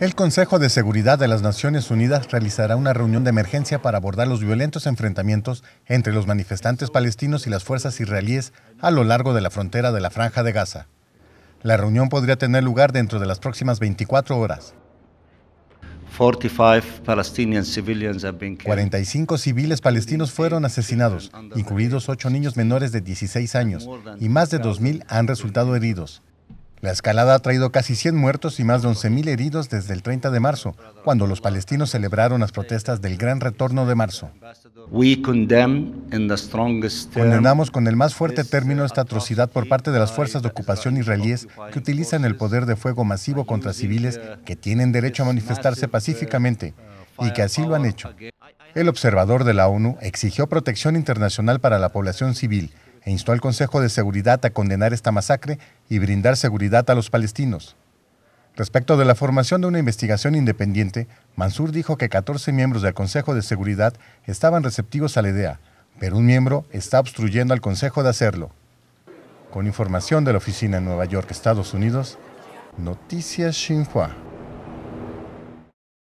El Consejo de Seguridad de las Naciones Unidas realizará una reunión de emergencia para abordar los violentos enfrentamientos entre los manifestantes palestinos y las fuerzas israelíes a lo largo de la frontera de la Franja de Gaza. La reunión podría tener lugar dentro de las próximas 24 horas. 45 civiles palestinos fueron asesinados, incluidos 8 niños menores de 16 años, y más de 2.000 han resultado heridos. La escalada ha traído casi 100 muertos y más de 11.000 heridos desde el 30 de marzo, cuando los palestinos celebraron las protestas del Gran Retorno de marzo. Condenamos con el más fuerte término esta atrocidad por parte de las fuerzas de ocupación israelíes que utilizan el poder de fuego masivo contra civiles que tienen derecho a manifestarse pacíficamente y que así lo han hecho. El observador de la ONU exigió protección internacional para la población civil e instó al Consejo de Seguridad a condenar esta masacre y brindar seguridad a los palestinos. Respecto de la formación de una investigación independiente, Mansur dijo que 14 miembros del Consejo de Seguridad estaban receptivos a la idea, pero un miembro está obstruyendo al Consejo de hacerlo. Con información de la oficina en Nueva York, Estados Unidos, Noticias Xinhua.